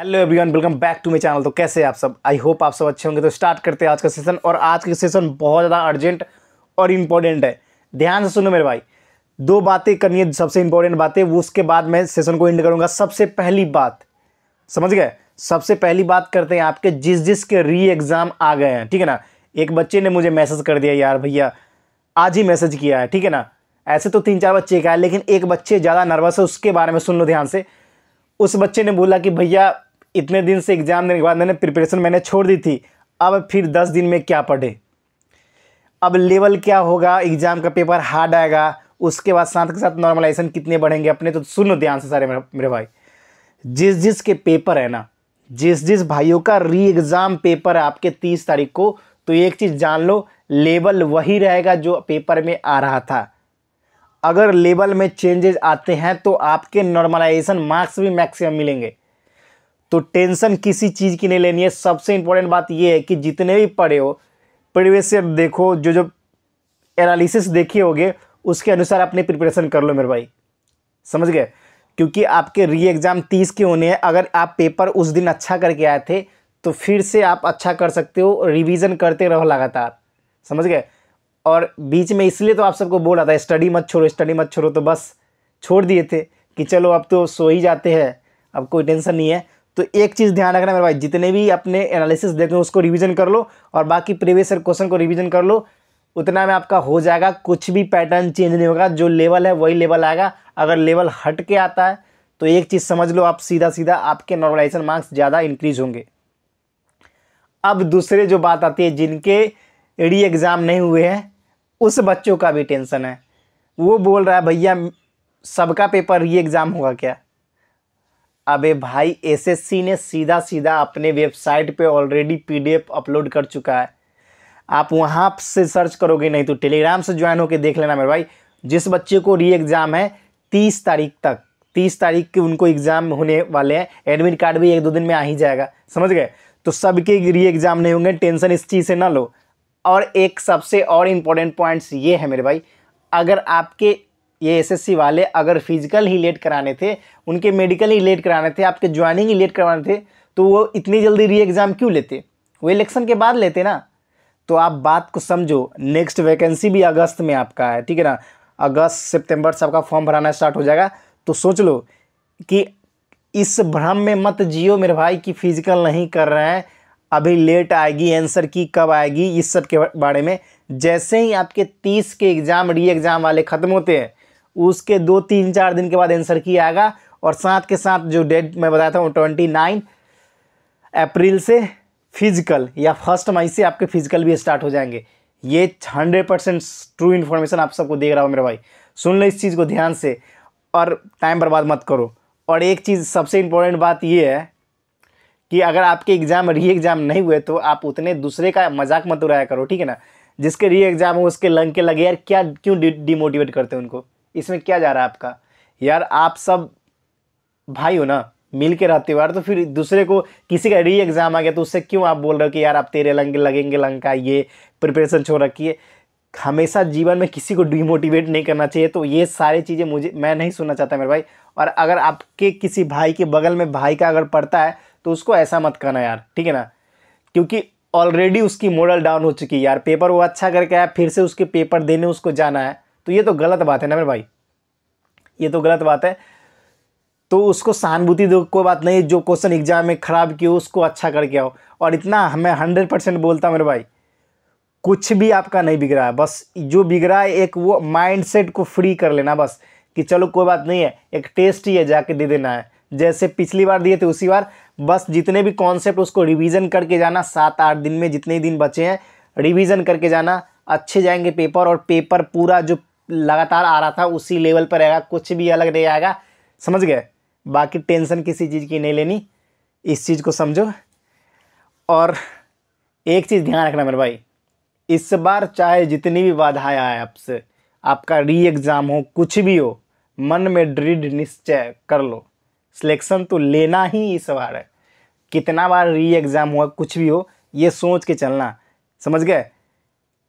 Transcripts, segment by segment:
hello everyone welcome back to मेरे channel तो कैसे आप सब आई होप आप सब अच्छे होंगे तो स्टार्ट करते हैं आज का सेशन और आज का सेशन बहुत ज़्यादा अर्जेंट और इम्पोर्टेंट है ध्यान से सुनो मेरे भाई दो बातें करनी है सबसे इम्पोर्टेंट बातें वो उसके बाद मैं सेशन को एंड करूँगा सबसे पहली बात समझ गए सबसे पहली बात करते हैं आपके जिस जिस के री एग्ज़ाम आ गए हैं ठीक है ना एक बच्चे ने मुझे मैसेज कर दिया यार भैया आज ही मैसेज किया है ठीक है ना ऐसे तो तीन चार बच्चे का है लेकिन एक बच्चे ज़्यादा नर्वस है उसके बारे में सुन लो ध्यान से उस बच्चे ने बोला कि भैया इतने दिन से एग्ज़ाम देने के बाद मैंने प्रिपरेशन मैंने छोड़ दी थी अब फिर दस दिन में क्या पढ़े अब लेवल क्या होगा एग्ज़ाम का पेपर हार्ड आएगा उसके बाद साथ के साथ नॉर्मलाइजेशन कितने बढ़ेंगे अपने तो सुनो ध्यान से सारे मेरे भाई जिस जिस के पेपर है ना जिस जिस भाइयों का री एग्ज़ाम पेपर है आपके तीस तारीख को तो एक चीज़ जान लो लेवल वही रहेगा जो पेपर में आ रहा था अगर लेवल में चेंजेस आते हैं तो आपके नॉर्मलाइजेशन मार्क्स भी मैक्सिमम मिलेंगे तो टेंशन किसी चीज़ की नहीं लेनी है सबसे इम्पोर्टेंट बात यह है कि जितने भी पढ़े हो प्रीवियस ईयर देखो जो जो एनालिसिस देखे होगे उसके अनुसार अपने प्रिपरेशन कर लो मेरे भाई समझ गए क्योंकि आपके री एग्ज़ाम तीस के होने हैं अगर आप पेपर उस दिन अच्छा करके आए थे तो फिर से आप अच्छा कर सकते हो रिवीजन करते रहो लगातार समझ गए और बीच में इसलिए तो आप सबको बोल रहा था स्टडी मत छोड़ो स्टडी मत छोड़ो तो बस छोड़ दिए थे कि चलो अब तो सो ही जाते हैं अब कोई टेंशन नहीं है तो एक चीज़ ध्यान रखना मेरे भाई जितने भी अपने एनालिसिस देखें उसको रिविज़न कर लो और बाकी प्रीवियस क्वेश्चन को रिविज़न कर लो उतना में आपका हो जाएगा कुछ भी पैटर्न चेंज नहीं होगा जो लेवल है वही लेवल आएगा अगर लेवल हट के आता है तो एक चीज़ समझ लो आप सीधा सीधा आपके नॉर्मलाइजेशन मार्क्स ज़्यादा इंक्रीज होंगे अब दूसरे जो बात आती है जिनके री e एग्ज़ाम नहीं हुए हैं उस बच्चों का भी टेंशन है वो बोल रहा है भैया सबका पेपर री एग्ज़ाम होगा क्या अबे भाई एसएससी ने सीधा सीधा अपने वेबसाइट पे ऑलरेडी पीडीएफ अपलोड कर चुका है आप वहाँ से सर्च करोगे नहीं तो टेलीग्राम से ज्वाइन होकर देख लेना मेरे भाई जिस बच्चे को री एग्ज़ाम है तीस तारीख तक तीस तारीख के उनको एग्ज़ाम होने वाले हैं एडमिट कार्ड भी एक दो दिन में आ ही जाएगा समझ गए तो सबके री एग्ज़ाम नहीं होंगे टेंशन इस चीज़ से ना लो और एक सबसे और इम्पोर्टेंट पॉइंट्स ये है मेरे भाई अगर आपके ये एसएससी वाले अगर फिजिकल ही लेट कराने थे उनके मेडिकल ही लेट कराने थे आपके ज्वाइनिंग ही लेट करवाने थे तो वो इतनी जल्दी री एग्ज़ाम क्यों लेते वो इलेक्शन के बाद लेते ना तो आप बात को समझो नेक्स्ट वैकेंसी भी अगस्त में आपका है ठीक है ना अगस्त सितंबर से आपका फॉर्म भराना स्टार्ट हो जाएगा तो सोच लो कि इस भ्रम में मत जियो मेरे भाई कि फिजिकल नहीं कर रहे हैं अभी लेट आएगी आंसर की कब आएगी इस सब के बारे में जैसे ही आपके तीस के एग्ज़ाम री एग्ज़ाम वाले ख़त्म होते हैं उसके दो तीन चार दिन के बाद आंसर की आएगा और साथ के साथ जो डेट मैं बताया था वो ट्वेंटी नाइन अप्रैल से फिजिकल या फर्स्ट मई से आपके फिजिकल भी स्टार्ट हो जाएंगे ये हंड्रेड परसेंट ट्रू इन्फॉर्मेशन आप सबको दे रहा हूँ मेरा भाई सुन लो इस चीज़ को ध्यान से और टाइम बर्बाद मत करो और एक चीज़ सबसे इम्पोर्टेंट बात ये है कि अगर आपके एग्ज़ाम री एग्ज़ाम नहीं हुए तो आप उतने दूसरे का मजाक मत उड़ाया करो ठीक है ना जिसके री एग्ज़ाम हो उसके लंग के लगे यार क्या क्यों डिमोटिवेट करते हैं उनको इसमें क्या जा रहा है आपका यार आप सब भाई हो ना मिल के रहते हो यार तो फिर दूसरे को किसी का री एग्ज़ाम आ गया तो उससे क्यों आप बोल रहे हो कि यार आप तेरे लंगे लगेंगे लंका ये प्रिपरेशन छोड़ रखी है हमेशा जीवन में किसी को डिमोटिवेट नहीं करना चाहिए तो ये सारी चीज़ें मुझे मैं नहीं सुनना चाहता मेरे भाई और अगर आपके किसी भाई के बगल में भाई का अगर पड़ता है तो उसको ऐसा मत करना यार ठीक है ना क्योंकि ऑलरेडी उसकी मॉडल डाउन हो चुकी है यार पेपर वो अच्छा करके आया फिर से उसके पेपर देने उसको जाना है तो ये तो गलत बात है ना मेरे भाई ये तो गलत बात है तो उसको सहानुभूति दो कोई बात नहीं जो क्वेश्चन एग्जाम में ख़राब किया उसको अच्छा करके आओ और इतना हमें हंड्रेड परसेंट बोलता हूँ मेरे भाई कुछ भी आपका नहीं बिगड़ा है बस जो बिगड़ा है एक वो माइंडसेट को फ्री कर लेना बस कि चलो कोई बात नहीं है एक टेस्ट ही है जाके दे देना है जैसे पिछली बार दिए थे उसी बार बस जितने भी कॉन्सेप्ट उसको रिविजन करके जाना सात आठ दिन में जितने दिन बचे हैं रिविजन करके जाना अच्छे जाएंगे पेपर और पेपर पूरा जो लगातार आ रहा था उसी लेवल पर रहेगा कुछ भी अलग नहीं आएगा समझ गए बाकी टेंशन किसी चीज़ की नहीं लेनी इस चीज़ को समझो और एक चीज़ ध्यान रखना मेरे भाई इस बार चाहे जितनी भी बाधाएं आए आपसे आपका री एग्ज़ाम हो कुछ भी हो मन में दृढ़ निश्चय कर लो सिलेक्शन तो लेना ही इस बार है कितना बार री एग्ज़ाम हुआ कुछ भी हो ये सोच के चलना समझ गए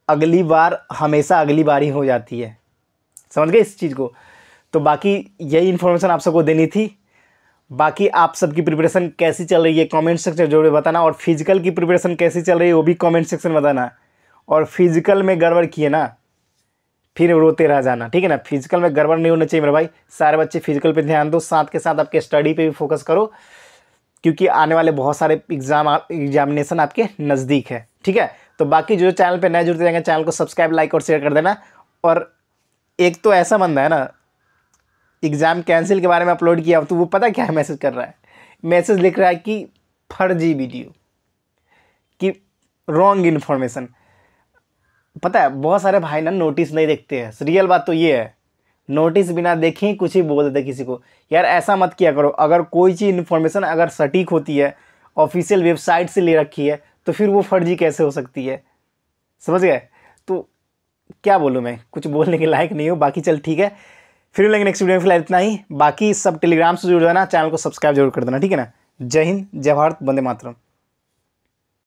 अगली बार हमेशा अगली बार ही हो जाती है समझ गए इस चीज़ को तो बाकी यही इन्फॉर्मेशन आप सबको देनी थी बाकी आप सबकी प्रिपरेशन कैसी चल रही है कमेंट सेक्शन जरूर बताना और फिजिकल की प्रिपरेशन कैसी चल रही है वो भी कमेंट सेक्शन बताना और फिजिकल में गड़बड़ किए ना फिर रोते रह जाना ठीक है ना फिजिकल में गड़बड़ नहीं होना चाहिए मेरे भाई सारे बच्चे फिजिकल पे ध्यान दो साथ के साथ आपके स्टडी पे भी फोकस करो क्योंकि आने वाले बहुत सारे एग्जाम एग्जामिनेशन आपके नज़दीक है ठीक है तो बाकी जो चैनल पर नए जुड़ते जाएंगे चैनल को सब्सक्राइब लाइक और शेयर कर देना और एक तो ऐसा बंदा है ना एग्ज़ाम कैंसिल के बारे में अपलोड किया तो वो पता क्या है मैसेज कर रहा है मैसेज लिख रहा है कि फर्जी वीडियो कि रॉन्ग इन्फॉर्मेशन पता है बहुत सारे भाई ना नोटिस नहीं देखते हैं रियल बात तो ये है नोटिस बिना देखे ही कुछ ही बोल देते किसी को यार ऐसा मत किया करो अगर कोई चीज़ इन्फॉर्मेशन अगर सटीक होती है ऑफिशियल वेबसाइट से ले रखी है तो फिर वो फर्जी कैसे हो सकती है समझ गए क्या बोलूँ मैं कुछ बोलने के लायक नहीं हूँ बाकी चल ठीक है फिर मिलेंगे नेक्स्ट वीडियो में फिलहाल इतना ही बाकी सब टेलीग्राम से जुड़ जाना चैनल को सब्सक्राइब जरूर कर देना ठीक है ना जय हिंद जय भारत बंदे मातरम